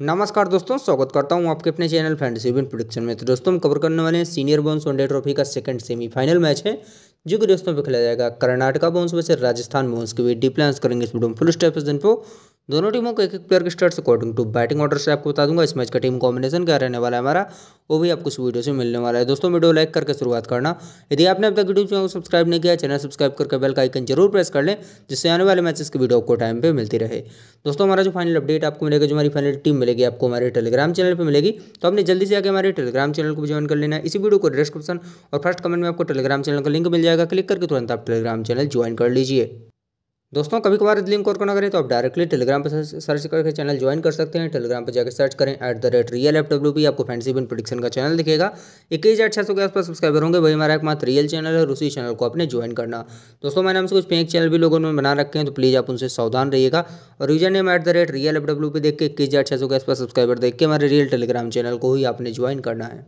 नमस्कार दोस्तों स्वागत करता हूं आपके अपने चैनल फ्रेंड्स इवेंट प्रोडक्शन में तो दोस्तों हम कवर करने वाले हैं सीनियर बोन्स वनडे ट्रॉफी का सेकंड सेमीफाइनल मैच है जो कि दोस्तों पे खेला जाएगा कर्नाटका बोन्स वैसे राजस्थान बोन्स के बीच डीप करेंगे इस वीडियो में फुल स्टेप इन्फो दोनों टीमों को एक एक प्लेयर के start according to batting order से आपको बता दूंगा इस मैच का टीम कॉम्बिनेशन क्या रहने वाला है हमारा वो भी आपको इस वीडियो से मिलने वाला है दोस्तों वीडियो लाइक करके शुरुआत करना यदि आपने अब तक यूट्यूब चैनल को सब्सक्राइब नहीं किया चैनल सब्सक्राइब करके बेल का आइकन जरूर प्रेस कर लें जिससे आने वाले मैचेस की वीडियो आपको टाइम पर मिलती रहे दोस्तों हमारा जो फाइनल अपडेट आपको मिलेगा जो हमारी फाइनल टीम मिलेगी आपको हमारे टेलीग्राम चैनल पर मिलेगी तो आपने जल्दी से आगे हमारे टेलीग्राम चैनल को ज्वाइन कर लेना है इसी वीडियो को डिस्क्रिप्शन और फर्स्ट कमेंट में आपको टेलीग्राम चैनल का लिंक मिल जाएगा क्लिक करके तुरंत आप टेलीग्राम चैनल ज्वाइन कर लीजिए दोस्तों कभी कभार लिंक और करना करें तो आप डायरेक्टली टेलीग्राम पर सर्च करके चैनल ज्वाइन कर सकते हैं टेलीग्राम पर जाकर सर्च करें at the rate real F W P आपको फैंसी बिन प्रोडिक्शन का चैनल दिखेगा इक्कीस हज़ार छः सौ के आसपास सब्सक्राइबर होंगे वही हमारा एकमात्र रियल चैनल है और उसी चैनल को अपने ज्वाइन करना दोस्तों मैंने हमसे कुछ पेंक चैनल भी लोगों ने बना रखे हैं तो प्लीज़ आप उनसे सावधान रहिएगा और user name at the rate real F W P देख के इक्कीस हज़ार छः सौ के आसपास सब्सक्राइबर देख के हमारे रियल टेलीग्राम चैनल को ही आपने ज्वाइन करना है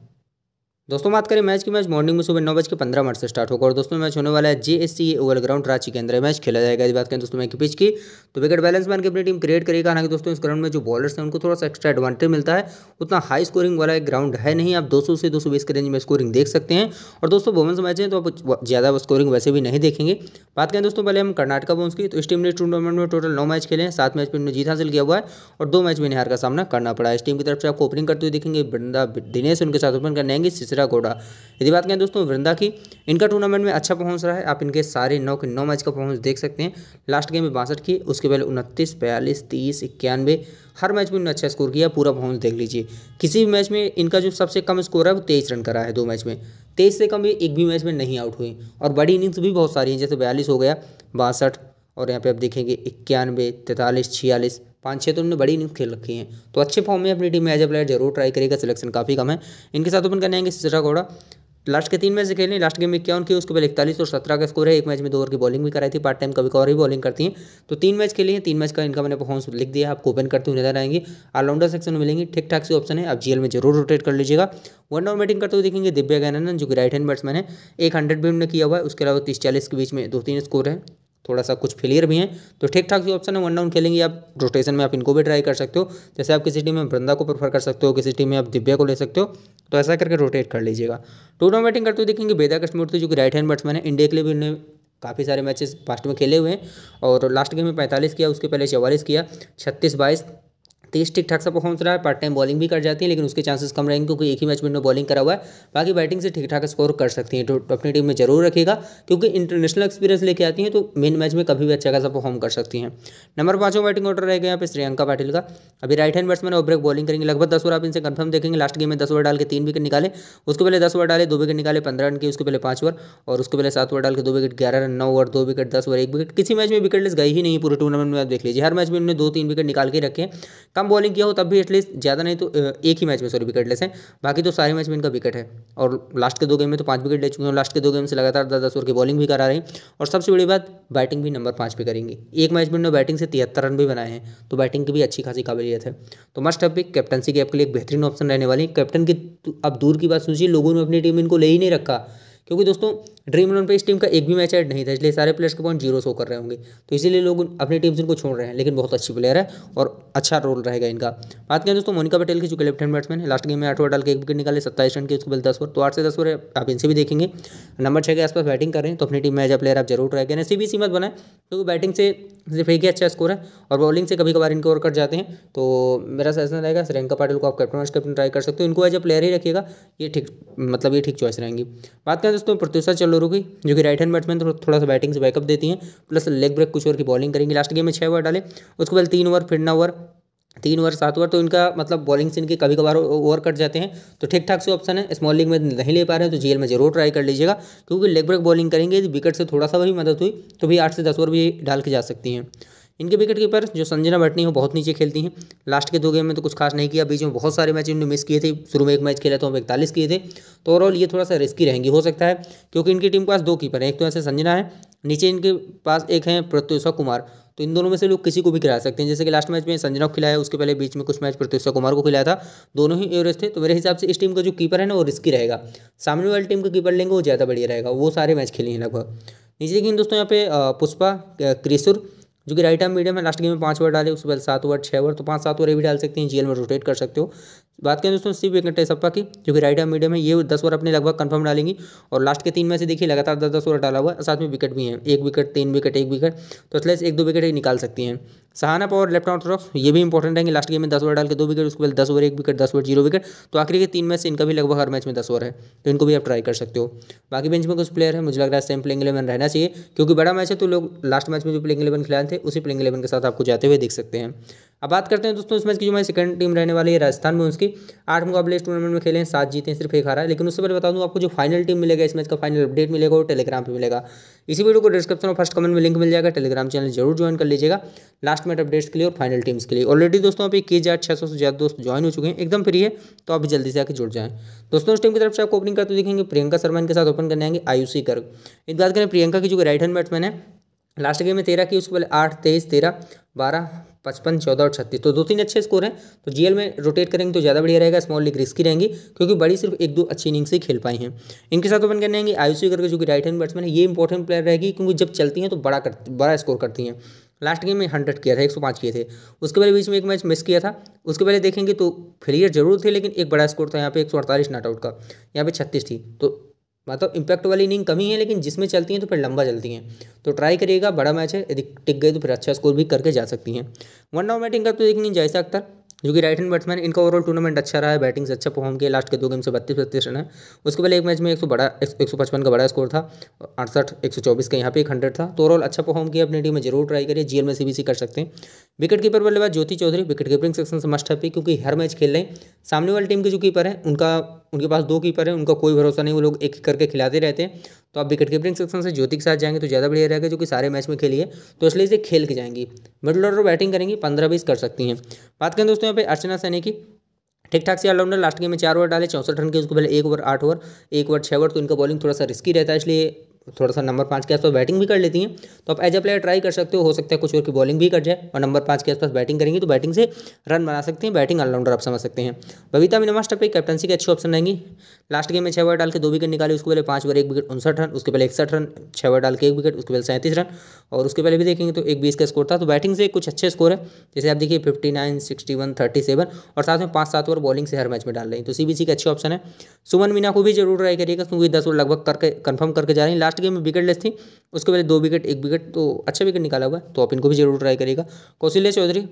दोस्तों बात करें मैच की मैच मॉर्निंग में सुबह नौ बज के पंद्रह मिनट से स्टार्ट होगा और दोस्तों मैच होने वाला है J S C oval ground Ranchi के अंदर मैच खेला जाएगा इस बात करें दोस्तों मैं की पिच की तो विकेट बैलेंस मैन की अपनी टीम क्रिएट करेगी हालांकि दोस्तों इस ग्राउंड में जो बॉलर्स हैं उनको थोड़ा सा एक्स्ट्रा एडवांटेज मिलता है उतना हाई स्कोरिंग वाला एक ग्राउंड है नहीं आप दो से दो के रेंज में स्कोरिंग देख सकते हैं और दोस्तों वुमेंस मैच है तो आप ज़्यादा स्कोरिंग वैसे भी नहीं देखेंगे बात करें दोस्तों पहले हम कर्नाटका बोन्स की तो इस टीम ने टूर्नामेंट में टोटल नौ मैच खेले हैं सात मैच में जीत हासिल किया हुआ है और दो मैच में निहार का सामना करना पड़ा है इस टीम की तरफ से आपको ओपनिंग करते हुए देखेंगे बृंदा दिनेश उनके साथ ओपन करने आएंगे सिसरा रुद्रा गोडा यदि बात करें दोस्तों वृंदा की इनका टूर्नामेंट में अच्छा पहुंच रहा है आप इनके सारे नौ के नौ मैच का पहुंच देख सकते हैं लास्ट गेम में बासठ की उसके पहले उनतीस बयालीस तीस इक्यानवे हर मैच में इन्होंने अच्छा स्कोर किया पूरा पहुंच देख लीजिए किसी भी मैच में इनका जो सबसे कम स्कोर है वो तेईस रन करा है दो मैच में तेईस से कम एक भी मैच में नहीं आउट हुई और बड़ी इनिंग्स भी बहुत सारी हैं जैसे बयालीस हो गया बासठ और यहाँ पे आप देखेंगे इक्यानवे तैंतालीस छियालीस पाँच छः तो उन्होंने बड़ी इनिंग खेल रखी है तो अच्छे फॉर्म में अपनी टीम में एज ए प्लेयर जरूर ट्राई करेगा सिलेक्शन काफ़ी कम है इनके साथ ओपन करने आएंगे सिसरा घोड़ा लास्ट के तीन मैच से खेले लास्ट गेम में क्या उनके उसके पहले इकतालीस और सत्रह का स्कोर है एक मैच में दो ओवर की बॉलिंग भी कराई थी पार्ट टाइम कभी कवर ही बॉलिंग करती हैं तो तीन मैच खेली हैं तीन मैच का इनका मैंने परफॉर्मेंस लिख दिया आपको ओपन करते हुए नजर आएंगे ऑलराउंडर सेक्शन में मिलेंगे ठीक ठाक से ऑप्शन है आप जीएल में जरूर रोटेट कर लीजिएगा वन ओवर बैटिंग करते हुए देखेंगे दिव्या गैनानन जो कि राइट हैंड बैट्समैन है एक हंड्रेड भी उन्होंने किया हुआ है उसके अलावा तीस चालीस के बीच में दो तीन स्कोर है थोड़ा सा कुछ फेलियर भी हैं तो ठीक ठाक जो ऑप्शन है वन डाउन खेलेंगे आप रोटेशन में आप इनको भी ट्राई कर सकते हो जैसे आप किसी टीम में वृंदा को प्रेफर कर सकते हो किसी टीम में आप दिव्या को ले सकते हो तो ऐसा करके रोटेट कर लीजिएगा टू डाउन बैटिंग करते हुए देखेंगे बेदा कृष्णमूर्ति जो कि राइट हैंड बैट्समैन है इंडिया के लिए भी उन्हें काफ़ी सारे मैचेस पास्ट में खेले हुए हैं और लास्ट गेम में पैंतालीस किया उसके पहले चवालीस किया छत्तीस बाईस तेज ठीक ठाक सा परफॉर्मेंस रहा है पार्ट टाइम बॉलिंग भी कर जाती है लेकिन उसके चांसेस कम रहेंगे क्योंकि एक ही मैच में उन्होंने बॉलिंग करा हुआ है बाकी बैटिंग से ठीक ठाक स्कोर कर सकती हैं तो अपनी टीम में जरूर रखेगा क्योंकि इंटरनेशनल एक्सपीरियंस लेके आती हैं तो मेन मैच में कभी भी अच्छा खासा परफॉर्म कर सकती हैं नंबर पाँचों बैटिंग ऑर्डर रहेगा यहाँ पर श्रियंका पाटिल का अभी राइट हैंड बैट्समैन और ब्रेक बॉलिंग करेंगे लगभग दस ओवर आप इनसे कंफर्म देखेंगे लास्ट गेम में दस ओवर डाल के तीन विकेट निकाले उसके पहले दस ओवर डाले दो विकेट निकाले पंद्रह रन के उसके पहले पाँच ओवर और उसके पहले सात ओवर डाल के दो विकेट ग्यारह रन नौ ओवर दो विकेट दस ओवर एक विकेट किसी मैच में विकेट गई ही नहीं पूरे टूर्नामेंट में आप देख लीजिए हर मैच में उन्होंने दो तीन विकेट निकाल के रखे हैं कम बॉलिंग किया हो तब भी एटलीस्ट ज़्यादा नहीं तो एक ही मैच में सॉरी विकेट लेस हैं बाकी तो सारे मैच में इनका विकेट है और लास्ट के दो गेम में तो पाँच विकेट ले चुके हैं लास्ट के दो गेम से लगातार दस दस ओवर की बॉलिंग भी करा रहे हैं और सबसे बड़ी बात बैटिंग भी नंबर पाँच पर करेंगी एक मैच में उन्होंने बैटिंग से तिहत्तर रन भी बनाए हैं तो बैटिंग की भी अच्छी खासी काबिलियत है तो मस्ट अब कैप्टनसी के आपके लिए एक बेहतरीन ऑप्शन रहने वाली है कैप्टन की तो, अब दूर की बात सुनिए लोगों ने अपनी टीम इनको ले ही नहीं रखा क्योंकि दोस्तों ड्रीम इलेवन पर इस टीम का एक भी मैच ऐड नहीं था इसलिए सारे प्लेयर्स के पॉइंट जीरो शो कर रहे होंगे तो इसीलिए लोग अपनी टीम से इनको छोड़ रहे हैं लेकिन बहुत अच्छी प्लेयर है और अच्छा रोल रहेगा इनका बात करें दोस्तों मोनिका पटेल की जो कि लेफ्ट हैंड बैट्समैन है लास्ट गेम में आठ ओवर डाल के एक विकेट निकाले सत्ताईस रन के उसके बाद दस ओवर तो आठ से दस ओवर आप इनसे भी देखेंगे नंबर छः के आसपास बैटिंग कर रहे हैं तो अपनी टीम में एज प्लेयर आप जरूर रहेगा करें भी सीमत बनाए क्योंकि बैटिंग से सिर्फ एक ही अच्छा स्कोर है और बॉलिंग से कभी कभार इनके ओवर कट जाते हैं तो मेरा सजेशन रहेगा श्रियंका पाटिल को आप कैप्टन वाइस कैप्टन ट्राई कर सकते हो इनको एज अ प्लेयर ही रखिएगा ये ठीक मतलब ये ठीक चॉइस रहेंगी बात करें दोस्तों प्रत्यूषा चल रोगी जो कि राइट हैंड बैट्समैन तो थोड़ा सा बैटिंग से बैकअप देती हैं प्लस लेग ब्रेक कुछ ओवर की बॉलिंग करेंगे लास्ट गेम में छः ओवर डाले उसके बाद तीन ओवर फिरना ओवर तीन ओवर सात ओवर तो इनका मतलब बॉलिंग से इनके कभी कभार ओवर कट जाते हैं तो ठीक ठाक से ऑप्शन है स्मॉल लीग में नहीं ले पा रहे हैं तो जीएल में जरूर ट्राई कर लीजिएगा क्योंकि लेग ब्रेक बॉलिंग करेंगे विकेट से थोड़ा सा भी मदद हुई तो भी आठ से दस ओवर भी डाल के जा सकती हैं इनके विकेट कीपर जो संजना भटनी हो बहुत नीचे खेलती हैं लास्ट के दो गेम में तो कुछ खास नहीं किया बीच में बहुत सारे मैच इन्होंने मिस किए थे शुरू में एक मैच खेला तो हम इकतालीस किए थे तो ओवरऑल ये थोड़ा सा रिस्की रहेंगी हो सकता है क्योंकि इनकी टीम के पास दो कीपर हैं एक तो ऐसे संजना है नीचे इनके पास एक हैं प्रत्युषा कुमार तो इन दोनों में से लोग किसी को भी खिला सकते हैं जैसे कि लास्ट मैच में संजना को खिलाया उसके पहले बीच में कुछ मैच प्रत्युषा कुमार को खिलाया था दोनों ही एवरेज थे तो मेरे हिसाब से इस टीम का जो कीपर है ना वो रिस्की रहेगा सामने वाली टीम का कीपर लेंगे वो ज़्यादा बढ़िया रहेगा वो सारे मैच खेले हैं लगभग नीचे देखिए दोस्तों यहाँ पे पुष्पा क्रिसुर जो कि राइट आर्म मीडियम है लास्ट गेम में पाँच ओवर डाले उसके बाद सात ओवर छः ओवर तो पाँच सात ओवर भी डाल सकते हैं जीएल में रोटेट कर सकते हो बात करें दोस्तों सिर्फ है सप्पा की जो कि राइट आर्म मीडियम है ये दस ओवर अपने लगभग कंफर्म डालेंगी और लास्ट के तीन में से देखिए लगातार दस दस ओवर डाला हुआ है साथ में विकेट भी हैं एक विकेट तीन विकेट एक विकेट तो एटलीस्ट एक दो विकेट निकाल सकती हैं सहानप और लेफ्ट ऑफ ये भी इंपॉर्टेंट है कि लास्ट गेम में दस ओवर डाल के दो विकेट उसके बाद दस ओवर एक विकेट दस ओवर जीरो विकेट तो आखिरी के तीन मैच से इनका भी लगभग हर मैच में दस ओवर है तो इनको भी आप ट्राई कर सकते हो बाकी बेंच में कुछ प्लेयर है मुझे लग रहा है सेम प्लेइंग इलेवन रहना चाहिए क्योंकि बड़ा मैच है तो लोग लास्ट मैच में जो प्लेइंग इलेवन खिलाए थे उसी प्लेइंग इलेवन के साथ आपको जाते हुए देख सकते हैं अब बात करते हैं दोस्तों इस मैच की जो हमारी सेकंड टीम रहने वाली है राजस्थान में उसकी आठ मुकाबले इस टूर्नामेंट में खेले हैं सात जीते हैं सिर्फ एक हारा है लेकिन उससे पहले बता दूँ आपको जो फाइनल टीम मिलेगा इस मैच का फाइनल अपडेट मिलेगा और टेलीग्राम पर मिलेगा इसी वीडियो को डिस्क्रिप्शन और फर्स्ट कमेंट में लिंक मिल जाएगा टेलीग्राम चैनल जरूर ज्वाइन कर लीजिएगा लास्ट मैच अपडेट्स के लिए और फाइनल टीम्स के लिए ऑलरेडी दोस्तों आप एक हज़ार छः सौ से ज़्यादा दोस्त ज्वाइन हो चुके हैं एकदम फ्री है तो आप जल्दी से आके जुड़ जाएँ दोस्तों टीम की तरफ से आपको ओपनिंग करते देखेंगे प्रियंका शर्मा इनके साथ ओपन करने आएंगे आयुषी गर्ग एक बात करें प्रियंका की जो राइट हैंड बैट्समैन है लास्ट गेम में तेरह की उसके पहले आठ तेईस तेरह बारह पचपन चौदह और छत्तीस तो दो तीन अच्छे स्कोर हैं तो जीएल में रोटेट करेंगे तो ज़्यादा बढ़िया रहेगा स्मॉल लीग रिस्की रहेंगी क्योंकि बड़ी सिर्फ एक दो अच्छी इनिंग्स ही खेल पाई हैं इनके साथ ओपन करने आएंगे आयुष करके जो कि राइट हैंड बैट्समैन है ये इंपॉर्टेंट प्लेयर रहेगी क्योंकि जब चलती हैं तो बड़ा कर बड़ा स्कोर करती हैं लास्ट गेम में हंड्रेड किया था एक सौ पाँच किए थे उसके पहले बीच में एक मैच मिस किया था उसके पहले देखेंगे तो फेलियर जरूर थे लेकिन एक बड़ा स्कोर था यहाँ पे एक सौ अड़तालीस नॉट आउट का यहाँ पे छत्तीस थी तो मतलब इम्पैक्ट वाली इनिंग कमी है लेकिन जिसमें चलती हैं तो फिर लंबा चलती हैं तो ट्राई करिएगा बड़ा मैच है यदि टिक गए तो फिर अच्छा स्कोर भी करके जा सकती हैं वन डाउन बैटिंग का तो एक नहीं जैसा अख्तर जो कि राइट हैंड बैट्समैन इनका ओवरऑल टूर्नामेंट अच्छा रहा है बैटिंग से अच्छा परफॉर्म किया लास्ट के दो गेम से बत्तीस बत्तीस रन है उसके पहले एक मैच में एक सौ बड़ा एक सौ पचपन का बड़ा स्कोर था अड़सठ एक सौ चौबीस का यहाँ पे एक हंड्रेड था तो ओवरऑल अच्छा परफॉर्म किया अपनी टीम में जरूर ट्राई करिए जीएल में सी कर सकते हैं विकेट कीपर बल्लेबाज Jyoti Chaudhary wicket keeping section से मस्ट है क्योंकि हर मैच खेल रहे हैं सामने वाली टीम के जो कीपर हैं उनका उनके पास दो कीपर हैं उनका कोई भरोसा नहीं वो लोग एक करके खिलाते रहते हैं तो आप विकेट कीपरिंग सेक्शन से ज्योति के साथ जाएंगे तो ज़्यादा बढ़िया रहेगा जो कि सारे मैच में खेली है तो इसलिए इसे खेल के जाएंगी मिडल ऑर्डर बैटिंग करेंगी पंद्रह बीस कर सकती हैं बात करें दोस्तों यहाँ पर अर्चना सैनी की ठीक ठाक से ऑलराउंडर लास्ट गेम में चार ओवर डाले चौंसठ रन के उसको पहले एक ओवर आठ ओवर एक ओवर छः ओवर तो इनका बॉलिंग थोड़ा सा रिस्की रहता है इसलिए थोड़ा सा नंबर पाँच के आसपास बैटिंग भी कर लेती हैं तो आप एज अ प्लेयर ट्राई कर सकते हो हो सकता है कुछ और की बॉलिंग भी कर जाए और नंबर पाँच के आसपास बैटिंग करेंगी तो बैटिंग से रन बना सकते हैं बैटिंग ऑलराउंडर आप समझ सकते हैं बबीता मीनवा स्टप कैप्टनसी के अच्छी ऑप्शन रहेंगी लास्ट गेम में छः ओवर डाल के दो विकेट निकाले उसके पहले पाँच ओवर एक विकेट उनसठ रन उसके पहले इकसठ रन छः ओवर डाल के एक विकेट उसके पहले सैंतीस रन और उसके पहले भी देखेंगे तो एक बीस का स्कोर था तो बैटिंग से कुछ अच्छे स्कोर है जैसे आप देखिए fifty nine sixty one thirty seven और साथ में पाँच सात ओवर बॉलिंग से हर मैच में डाल रही तो सी सी का अच्छी ऑप्शन है सुमन मीना को भी जरूर ट्राई करिएगा क्योंकि दस ओवर लगभग करके कन्फर्म करके जा रही हैं लास्ट गेम में विकेट लेस थी उसके पहले दो विकेट एक विकेट तो अच्छा विकेट निकाला हुआ है तो आप इनको भी जरूर ट्राई करेगा कौशल्या चौधरी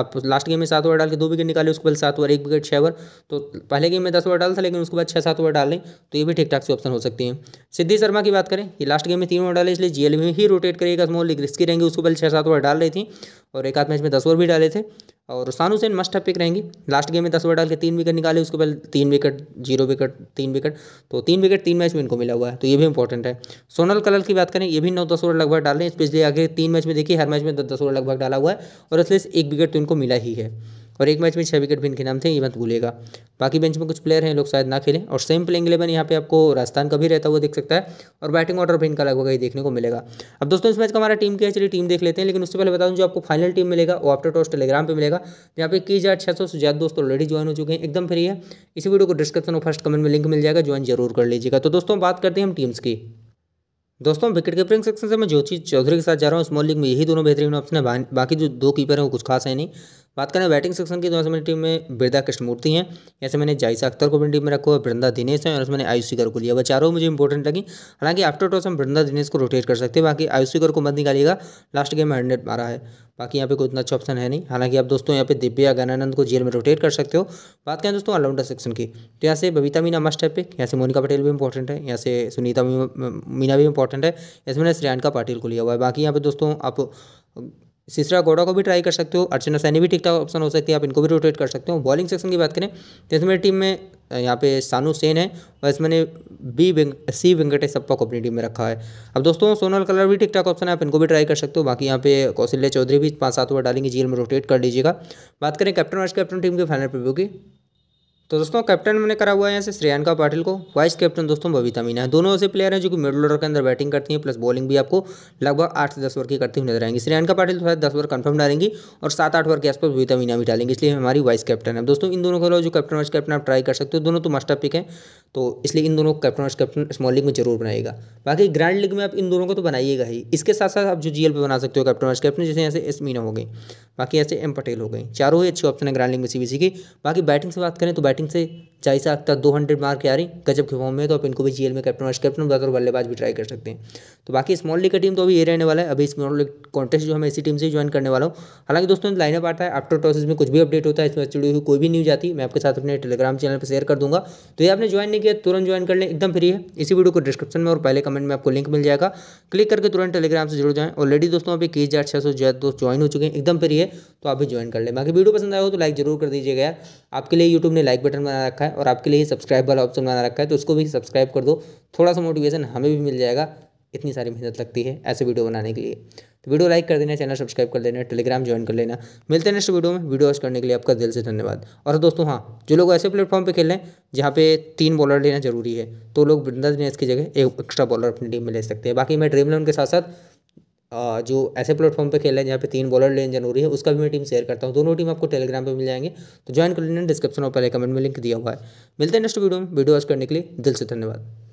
आप लास्ट गेम में सात ओवर डाल के दो विकेट निकाले उसके बाद सात ओवर एक विकेट छः ओवर तो पहले गेम में दस ओवर डाल था लेकिन उसके बाद छः सात ओवर डाल लें तो ये भी ठीक ठाक से ऑप्शन हो सकती है सिद्धि शर्मा की बात करें ये लास्ट गेम में तीन ओवर डाले इसलिए जीएल में ही रोटेट करिएगा स्मॉल लीग रिस्की रहेंगे उसके पहले छः सात ओवर डाल रही थी और एक आध मैच में दस ओवर भी डाले थे और रुसान हुसैन मस्ट पिक रहेंगी लास्ट गेम में दस ओवर डाल के तीन विकेट निकाले उसके पहले तीन विकेट जीरो विकेट तीन विकेट तो तीन विकेट तीन मैच में इनको मिला हुआ है तो ये भी इंपॉर्टेंट है सोनल कलर की बात करें ये भी नौ दस ओवर लगभग डाले हैं पिछले आगे तीन मैच में देखिए हर मैच में दस दस ओवर लगभग डाला हुआ है और इसलिए एक विकेट तो इनको मिला ही है और एक मैच में छः विकेट भी इनके नाम थे ये मत भूलेगा बाकी बेंच में कुछ प्लेयर हैं लोग शायद ना खेलें और सेम प्लेइंग इलेवन यहाँ पे आपको राजस्थान का भी रहता हुआ देख सकता है और बैटिंग ऑर्डर भी इनका लगभग ही देखने को मिलेगा अब दोस्तों इस मैच का हमारा टीम क्या है चलिए टीम देख लेते हैं लेकिन उससे पहले बता दूँ जो आपको फाइनल टीम मिलेगा वो आफ्टर टॉस टेलीग्राम पर मिलेगा यहाँ पे की हजार छः सौ से ज़्यादा दोस्तों ऑलरेडी ज्वाइन हो चुके हैं एकदम फ्री है इसी वीडियो को डिस्क्रिप्शन और फर्स्ट कमेंट में लिंक मिल जाएगा ज्वाइन जरूर कर लीजिएगा तो दोस्तों बात करते हैं हम टीम्स की दोस्तों विकेट कीपरिंग सेक्शन से मैं ज्योति चौधरी के साथ जा रहा हूँ स्मॉल लीग में यही दोनों बेहतरीन ऑप्शन है बाकी जो दो कीपर हैं वो कुछ खास है नहीं बात करें बैटिंग सेक्शन की तो ऐसे मेरी टीम में बिरदा कृष्णमूर्ति हैं ऐसे मैंने जायसा अख्तर को अपनी टीम में रखा हुआ बृंदा दिनेश है और उसमें आयुष शिकर को लिया वह चारों मुझे इंपॉर्टेंट लगी हालांकि आफ्टर टॉस हम बृंदा दिनेश को रोटेट कर सकते हैं बाकी आयुष शिकर को मत निकालिएगा लास्ट गेम में हंड्रेड मारा है बाकी यहाँ पे कोई इतना अच्छा ऑप्शन है नहीं हालांकि आप दोस्तों यहाँ पे दिव्या गनानंद को जेल में रोटेट कर सकते हो बात करें दोस्तों ऑलराउंडर सेक्शन की तो यहाँ से बबीता मीना मस्ट है पिक यहाँ से मोनिका पटेल भी इंपॉर्टेंट है यहाँ से सुनीता मीना भी इंपॉर्टेंट है इसमें मैंने श्रेयांका पाटिल को लिया हुआ है बाकी यहाँ पे दोस्तों आप सिसरा गोडा को भी ट्राई कर सकते हो अर्चना सैनी भी ठीक ठाक ऑप्शन हो सकती है आप इनको भी रोटेट कर सकते हो बॉलिंग सेक्शन की बात करें तो इसमें टीम में यहाँ पे सानू सेन है और इसमें बी सी वेंकटेश सप्पा को अपनी टीम में रखा है अब दोस्तों सोनल कलर भी ठीक ठाक ऑप्शन है आप इनको भी ट्राई कर सकते हो बाकी यहाँ पे कौशल्या चौधरी भी पाँच सात ओवर डालेंगे जी में रोटेट कर लीजिएगा बात करें कैप्टन वाइस कैप्टन टीम के फाइनल प्रव्यू की तो दोस्तों कैप्टन मैंने करा हुआ है यहाँ से श्रेयानका पाटिल को वाइस कैप्टन दोस्तों बबीता मीना है दोनों ऐसे प्लेयर हैं जो कि मिडल ऑर्डर के अंदर बैटिंग करती हैं प्लस बॉलिंग भी आपको लगभग आठ से दस ओवर की करती हुई नजर आएंगी श्रेयानका पाटिल थोड़ा दस ओवर कंफर्म डालेंगी और सात आठ ओवर के आसपास बबीता मीना भी डालेंगे इसलिए हमारी वाइस कैप्टन है दोस्तों इन दोनों को जो कैप्टन वाइस कैप्टन आप ट्राई कर सकते हो दोनों तो मस्ट पिक है तो इसलिए इन दोनों को captain vice captain small league में जरूर बनाएगा बाकी ग्रैंड लीग में आप इन दोनों को तो बनाइएगा ही इसके साथ साथ आप जो जी पे बना सकते हो कैप्टन वाइस कैप्टन जैसे यहाँ से एस मीना हो गई बाकी ऐसे एम पटेल हो गई चारों ही अच्छे ऑप्शन है ग्रैंड लीग में सी की बाकी बैटिंग से बात करें तो बैटिंग से जायसा अख्तर दो हंड्रेड मार्क आ रही गजब के फॉर्म में तो आप इनको भी जीएल में कैप्टन वाइस कैप्टन बनाकर बल्लेबाज भी ट्राई कर सकते हैं तो बाकी स्मॉल लीग का टीम तो अभी ये रहने वाला है अभी स्मॉल लीग कॉन्टेस्ट जो हम इसी टीम से ज्वाइन करने वाला हूँ हालांकि दोस्तों लाइनअप आता है आफ्टर टॉसेस में कुछ भी अपडेट होता है इसमें जुड़ी हुई कोई भी न्यूज आती मैं आपके साथ अपने टेलीग्राम चैनल पर शेयर कर दूंगा तो ये आपने ज्वाइन नहीं किया तुरंत ज्वाइन कर लें एकदम फ्री है इसी वीडियो को डिस्क्रिप्शन में और पहले कमेंट में आपको लिंक मिल जाएगा क्लिक करके तुरंत टेलीग्राम से जुड़ जाए ऑलरेडी दोस्तों अभी इक्कीस हज़ार छः सौ दोस्त ज्वाइन हो चुके हैं एकदम फ्री है तो आप भी ज्वाइन कर लें बाकी वीडियो पसंद आए हो तो लाइक जरूर कर दीजिएगा आपके लिए यूट्यूब ने लाइक बटन बना रखा है और आपके लिए सब्सक्राइब वाला ऑप्शन बना रखा है तो उसको भी सब्सक्राइब कर दो थोड़ा सा मोटिवेशन हमें भी मिल जाएगा इतनी सारी मेहनत लगती है ऐसे वीडियो बनाने के लिए तो वीडियो लाइक कर देना चैनल सब्सक्राइब कर देना टेलीग्राम ज्वाइन कर लेना मिलते हैं नेक्स्ट वीडियो में वीडियो वॉच करने के लिए आपका दिल से धन्यवाद और तो दोस्तों हाँ जो लोग ऐसे प्लेटफॉर्म पे खेल रहे हैं जहाँ पे तीन बॉलर लेना जरूरी है तो लोग बिंदास ने इसकी जगह एक एक्स्ट्रा बॉलर अपनी टीम में ले सकते हैं बाकी मैं ड्रीम इलेवन के साथ साथ जो ऐसे प्लेटफॉर्म पे खेल रहे हैं जहाँ पे तीन बॉलर लेन जरूरी है उसका भी मैं टीम शेयर करता हूँ दोनों टीम आपको टेलीग्राम पे मिल जाएंगे तो ज्वाइन कर लेना डिस्क्रिप्शन और पहले कमेंट में लिंक दिया हुआ है मिलते हैं नेक्स्ट वीडियो में वीडियो वॉच करने के लिए दिल से धन्यवाद